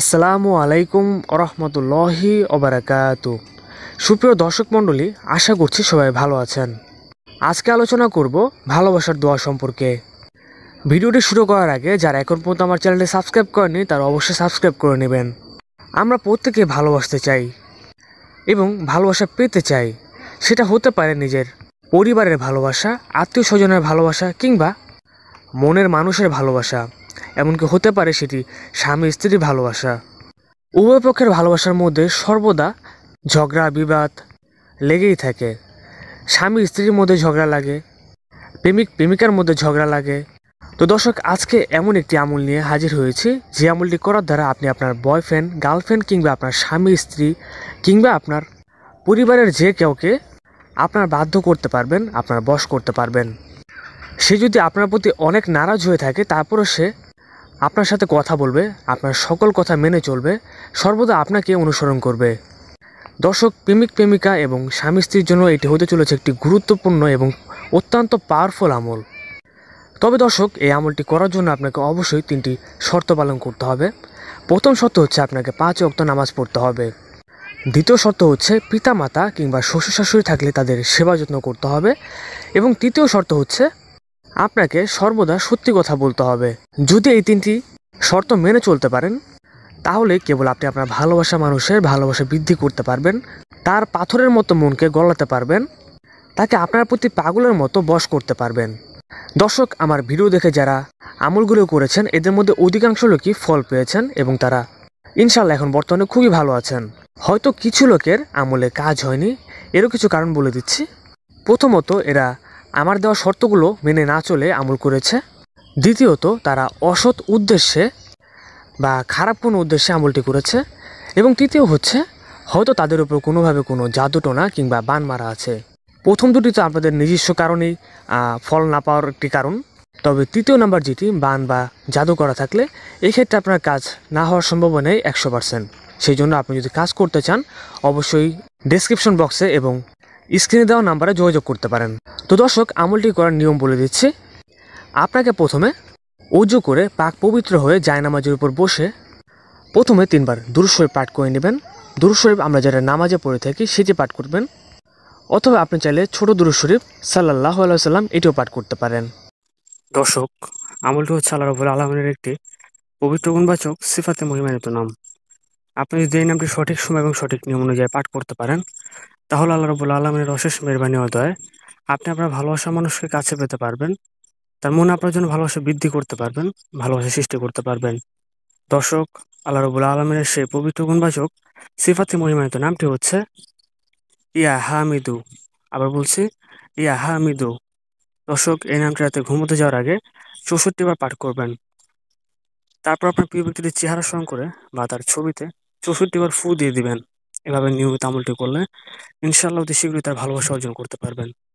আসসালামু আলাইকুম রহমতুল্লাহি ওবরাকাত সুপ্রিয় দর্শক মণ্ডলী আশা করছি সবাই ভালো আছেন আজকে আলোচনা করব ভালোবাসার দোয়া সম্পর্কে ভিডিওটি শুরু করার আগে যারা এখন পর্যন্ত আমার চ্যানেলটি সাবস্ক্রাইব করেনি তারা অবশ্যই সাবস্ক্রাইব করে নেবেন আমরা প্রত্যেকে ভালোবাসতে চাই এবং ভালোবাসা পেতে চাই সেটা হতে পারে নিজের পরিবারের ভালোবাসা আত্মীয় স্বজনের ভালোবাসা কিংবা মনের মানুষের ভালোবাসা এমনকি হতে পারে সেটি স্বামী স্ত্রী ভালোবাসা উভয় পক্ষের ভালোবাসার মধ্যে সর্বদা ঝগড়া বিবাদ লেগেই থাকে স্বামী স্ত্রীর মধ্যে ঝগড়া লাগে প্রেমিক প্রেমিকার মধ্যে ঝগড়া লাগে তো দর্শক আজকে এমন একটি আমল নিয়ে হাজির হয়েছি যে আমলটি করার দ্বারা আপনি আপনার বয়ফ্রেন্ড গার্লফ্রেন্ড কিংবা আপনার স্বামী স্ত্রী কিংবা আপনার পরিবারের যে কাউকে আপনার বাধ্য করতে পারবেন আপনার বশ করতে পারবেন সে যদি আপনার প্রতি অনেক নারাজ হয়ে থাকে তারপরও সে আপনার সাথে কথা বলবে আপনার সকল কথা মেনে চলবে সর্বদা আপনাকে অনুসরণ করবে দর্শক প্রেমিক প্রেমিকা এবং স্বামী স্ত্রীর জন্য এটি হতে চলেছে একটি গুরুত্বপূর্ণ এবং অত্যন্ত পাওয়ারফুল আমল তবে দর্শক এই আমলটি করার জন্য আপনাকে অবশ্যই তিনটি শর্ত পালন করতে হবে প্রথম শর্ত হচ্ছে আপনাকে পাঁচ অক্ত নামাজ পড়তে হবে দ্বিতীয় শর্ত হচ্ছে পিতা মাতা কিংবা শ্বশুর শাশুড়ি থাকলে তাদের সেবা যত্ন করতে হবে এবং তৃতীয় শর্ত হচ্ছে আপনাকে সর্বদা সত্যি কথা বলতে হবে যদি এই তিনটি শর্ত মেনে চলতে পারেন তাহলে কেবল আপনি আপনার ভালোবাসা মানুষের ভালোবাসা বৃদ্ধি করতে পারবেন তার পাথরের মতো মনকে গলাতে পারবেন তাকে আপনার প্রতি পাগলের মতো বশ করতে পারবেন দর্শক আমার ভিডিও দেখে যারা আমলগুলো করেছেন এদের মধ্যে অধিকাংশ লোকই ফল পেয়েছেন এবং তারা ইনশাল্লাহ এখন বর্তমানে খুবই ভালো আছেন হয়তো কিছু লোকের আমলে কাজ হয়নি এরও কিছু কারণ বলে দিচ্ছি প্রথমত এরা আমার দেওয়া শর্তগুলো মেনে না চলে আমল করেছে দ্বিতীয়ত তারা অসৎ উদ্দেশ্যে বা খারাপ কোনো উদ্দেশ্যে আমলটি করেছে এবং তৃতীয় হচ্ছে হয়তো তাদের উপর কোনোভাবে কোনো জাদুটোনা কিংবা বান মারা আছে প্রথম দুটি তো আপনাদের নিজস্ব কারণেই ফল না পাওয়ার একটি কারণ তবে তৃতীয় নাম্বার যেটি বান বা জাদু করা থাকলে এক্ষেত্রে আপনার কাজ না হওয়ার সম্ভাবনাই একশো পার্সেন্ট সেই জন্য আপনি যদি কাজ করতে চান অবশ্যই ডেসক্রিপশন বক্সে এবং স্ক্রিনে দেওয়া নাম্বারে যোগাযোগ করতে পারেন তো দর্শক আমলটি করার নিয়ম বলে দিচ্ছি আপনাকে প্রথমে উজু করে পাক পবিত্র হয়ে জায়নামাজের উপর বসে প্রথমে তিনবার দুরুশরীফ পাঠ করে নেবেন দুরুশরীফ আমরা যারা নামাজে পড়ে থাকি সেটি পাঠ করবেন অথবা আপনি চাইলে ছোট দুরুশরীফ সাল্লাহ সাল্লাম এটিও পাঠ করতে পারেন দর্শক আমলটি হচ্ছে আল্লাহ রবুল আলমের একটি পবিত্র গুণবাচক সিফাতে মহিমানিত নাম আপনি যদি এই নামটি সঠিক সময় এবং সঠিক নিয়ম অনুযায়ী পাঠ করতে পারেন তাহলে আল্লাহ রবুল্লা আলমের অশেষ মেহরবানি অদয় আপনি আপনার ভালোবাসা মানুষকে কাছে পেতে পারবেন তার মনে আপনার জন্য ভালোবাসা বৃদ্ধি করতে পারবেন ভালোবাসা সৃষ্টি করতে পারবেন দর্শক আল্লাহ রবুল্লা আলমের সেই পবিত্র গুণবাচক সিফাতি মহিমায়িত নামটি হচ্ছে ইয়া হামিদু আবার বলছি ইয়া হামিদু দর্শক এই নামটি রাতে ঘুমোতে যাওয়ার আগে চৌষট্টি বার পাঠ করবেন তারপর আপনার প্রিয় ব্যক্তিদের চেহারা স্মরণ করে বা তার ছবিতে চৌষট্টি বার ফু দিয়ে দিবেন এভাবে নিয়মিত আমলটি করলে ইনশাল্লাহ অতি শীঘ্রই তার ভালোবাসা অর্জন করতে পারবেন